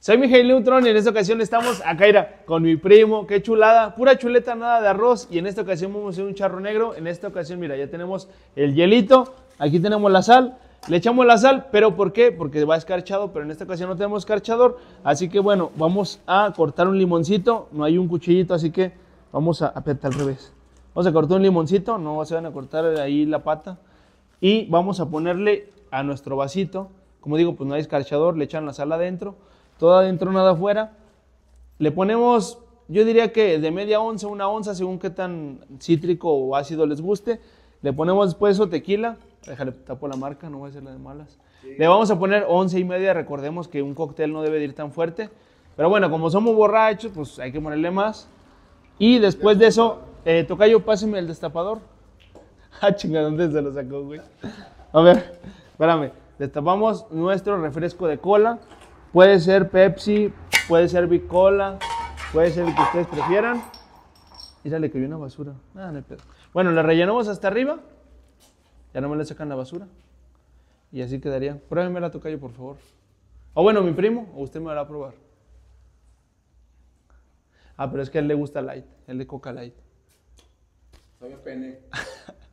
Soy Miguel Neutron y en esta ocasión estamos a Caira con mi primo. Qué chulada, pura chuleta, nada de arroz. Y en esta ocasión vamos a hacer un charro negro. En esta ocasión, mira, ya tenemos el hielito. Aquí tenemos la sal. Le echamos la sal, pero ¿por qué? Porque va escarchado, pero en esta ocasión no tenemos escarchador. Así que bueno, vamos a cortar un limoncito. No hay un cuchillito, así que vamos a apretar al revés. Vamos a cortar un limoncito, no se van a cortar ahí la pata. Y vamos a ponerle a nuestro vasito. Como digo, pues no hay escarchador, le echan la sal adentro toda adentro, nada afuera. Le ponemos, yo diría que de media onza, una onza, según qué tan cítrico o ácido les guste. Le ponemos después eso tequila. Déjale, tapo la marca, no voy a hacer la de malas. Le vamos a poner once y media. Recordemos que un cóctel no debe ir tan fuerte. Pero bueno, como somos borrachos, pues hay que ponerle más. Y después de eso, eh, Tocayo, páseme el destapador. Ah, chinga, ¿dónde se lo sacó, güey? A ver, espérame. Destapamos nuestro refresco de cola. Puede ser Pepsi, puede ser Bicola, puede ser el que ustedes prefieran. Y ya le cayó una basura. Ah, no hay pedo. Bueno, la rellenamos hasta arriba. Ya no me le sacan la basura. Y así quedaría. Pruébeme la tocayo, por favor. O bueno, mi primo, o usted me la va a probar. Ah, pero es que a él le gusta light. Él le coca light. Sabe pene.